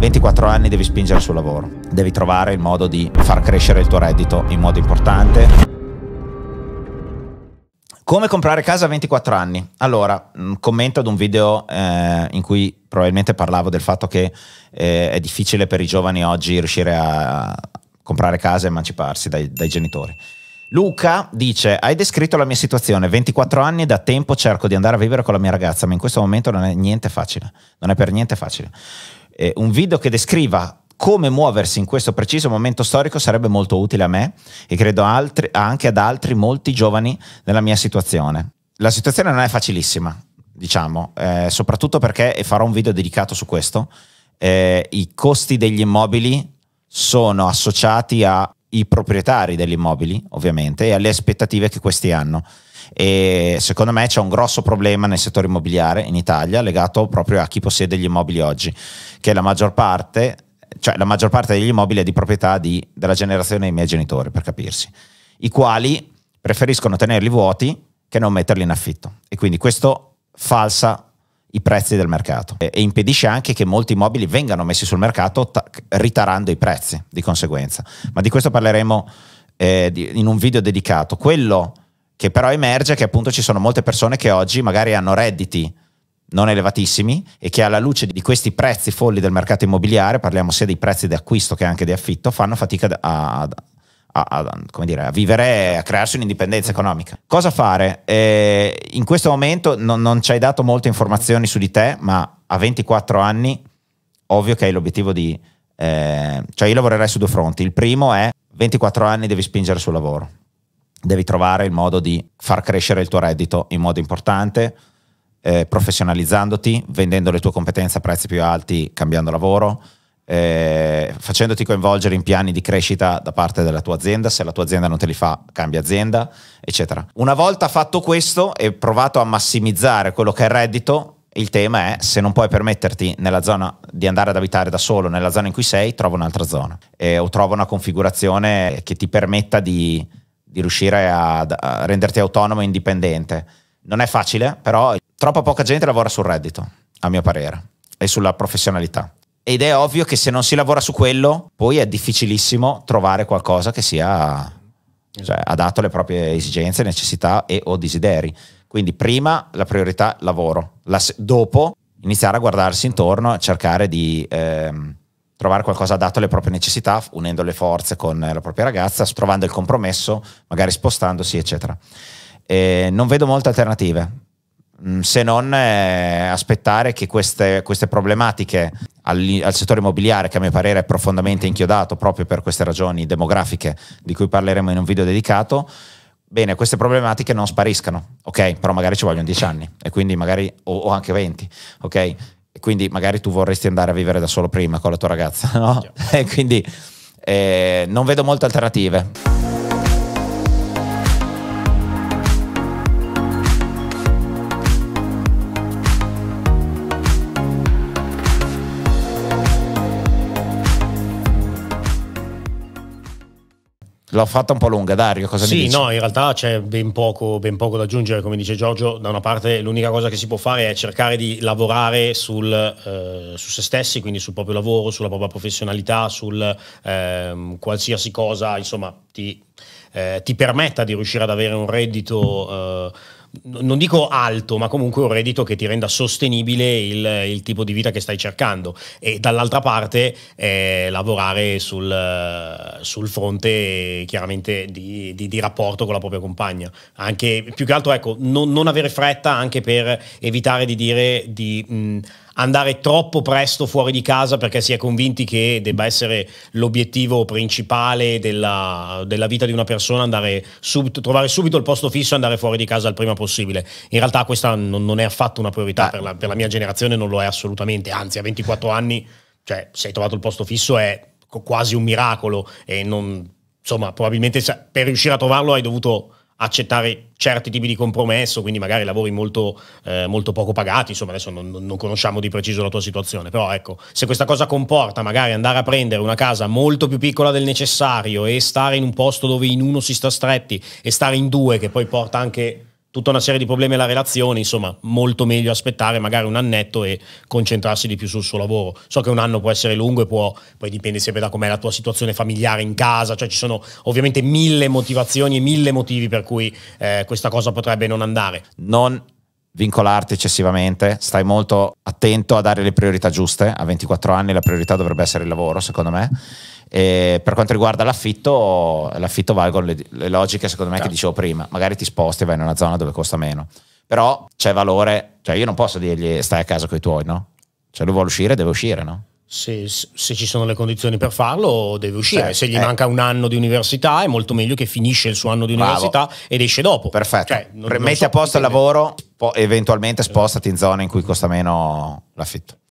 24 anni devi spingere sul lavoro, devi trovare il modo di far crescere il tuo reddito in modo importante. Come comprare casa a 24 anni? Allora, mm, commento ad un video eh, in cui probabilmente parlavo del fatto che eh, è difficile per i giovani oggi riuscire a comprare casa e emanciparsi dai, dai genitori. Luca dice: Hai descritto la mia situazione. 24 anni e da tempo cerco di andare a vivere con la mia ragazza, ma in questo momento non è niente facile. Non è per niente facile eh, un video che descriva come muoversi in questo preciso momento storico sarebbe molto utile a me e credo altri, anche ad altri molti giovani nella mia situazione. La situazione non è facilissima, diciamo, eh, soprattutto perché, e farò un video dedicato su questo, eh, i costi degli immobili sono associati ai proprietari degli immobili, ovviamente, e alle aspettative che questi hanno e secondo me c'è un grosso problema nel settore immobiliare in Italia legato proprio a chi possiede gli immobili oggi, che la maggior parte, cioè la maggior parte degli immobili è di proprietà di, della generazione dei miei genitori, per capirsi, i quali preferiscono tenerli vuoti che non metterli in affitto e quindi questo falsa i prezzi del mercato e, impedisce anche che molti immobili vengano messi sul mercato ritarando i prezzi di conseguenza. Ma di questo parleremo eh, di, in un video dedicato. Quello che però emerge che appunto ci sono molte persone che oggi magari hanno redditi non elevatissimi e che alla luce di questi prezzi folli del mercato immobiliare, parliamo sia dei prezzi di acquisto che anche di affitto, fanno fatica a, a, a, dire, a vivere, a crearsi un'indipendenza economica. Cosa fare? Eh, in questo momento non, non ci hai dato molte informazioni su di te, ma a 24 anni ovvio che hai l'obiettivo di... Eh, cioè io lavorerei su due fronti. Il primo è 24 anni devi spingere sul lavoro devi trovare il modo di far crescere il tuo reddito in modo importante, eh, professionalizzandoti, vendendo le tue competenze a prezzi più alti, cambiando lavoro, eh, facendoti coinvolgere in piani di crescita da parte della tua azienda, se la tua azienda non te li fa cambia azienda, eccetera. Una volta fatto questo e provato a massimizzare quello che è il reddito, il tema è se non puoi permetterti nella zona di andare ad abitare da solo, nella zona in cui sei, trova un'altra zona eh, o trova una configurazione che ti permetta di di riuscire a, a renderti autonomo e indipendente. Non è facile, però troppa poca gente lavora sul reddito, a mio parere, e sulla professionalità. Ed è ovvio che se non si lavora su quello, poi è difficilissimo trovare qualcosa che sia cioè, adatto alle proprie esigenze, necessità e o desideri. Quindi prima la priorità lavoro, la, dopo iniziare a guardarsi intorno, cercare di ehm, trovare qualcosa adatto alle proprie necessità, unendo le forze con la propria ragazza, trovando il compromesso, magari spostandosi, eccetera. E non vedo molte alternative mm, se non eh, aspettare che queste, queste problematiche al, al, settore immobiliare, che a mio parere è profondamente inchiodato proprio per queste ragioni demografiche di cui parleremo in un video dedicato, bene, queste problematiche non spariscano, ok? Però magari ci vogliono 10 anni e quindi magari o, o anche 20, ok? quindi magari tu vorresti andare a vivere da solo prima con la tua ragazza, no? Yeah. Certo. e quindi eh, non vedo molte alternative. L'ho fatta un po' lunga, Dario, cosa sì, Sì, no, in realtà c'è ben poco, ben poco, da aggiungere, come dice Giorgio, da una parte l'unica cosa che si può fare è cercare di lavorare sul, eh, su se stessi, quindi sul proprio lavoro, sulla propria professionalità, sul eh, qualsiasi cosa, insomma, ti, eh, ti, permetta di riuscire ad avere un reddito eh, non dico alto, ma comunque un reddito che ti renda sostenibile il, il tipo di vita che stai cercando e dall'altra parte eh, lavorare sul, sul, fronte chiaramente di, di, di, rapporto con la propria compagna. Anche più che altro, ecco, non, non avere fretta anche per evitare di dire di... Mh, andare troppo presto fuori di casa perché si è convinti che debba essere l'obiettivo principale della, della vita di una persona, subito, trovare subito il posto fisso e andare fuori di casa il prima possibile. In realtà questa non, non è affatto una priorità per la, per la, mia generazione, non lo è assolutamente, anzi a 24 anni, cioè se hai trovato il posto fisso è quasi un miracolo e non, insomma probabilmente per riuscire a trovarlo hai dovuto accettare certi tipi di compromesso, quindi magari lavori molto, eh, molto poco pagati, insomma adesso non, non, conosciamo di preciso la tua situazione, però ecco, se questa cosa comporta magari andare a prendere una casa molto più piccola del necessario e stare in un posto dove in uno si sta stretti e stare in due, che poi porta anche tutta una serie di problemi alla relazione, insomma, molto meglio aspettare magari un annetto e concentrarsi di più sul suo lavoro. So che un anno può essere lungo e può, poi dipende sempre da com'è la tua situazione familiare in casa, cioè ci sono ovviamente mille motivazioni e mille motivi per cui eh, questa cosa potrebbe non andare. Non vincolarti eccessivamente, stai molto attento a dare le priorità giuste, a 24 anni la priorità dovrebbe essere il lavoro secondo me. E per quanto riguarda l'affitto, l'affitto valgono le, le logiche secondo me certo. che dicevo prima, magari ti sposti e vai in una zona dove costa meno, però c'è valore, cioè io non posso dirgli stai a casa con i tuoi, no? Cioè lui vuole uscire, deve uscire, no? se, se, ci sono le condizioni per farlo, deve uscire. Sì, se gli eh. manca un anno di università, è molto meglio che finisce il suo anno di università Bravo. ed esce dopo. Perfetto. Cioè, non, Metti non so a posto il lavoro, eventualmente spostati in zone in cui costa meno l'affitto.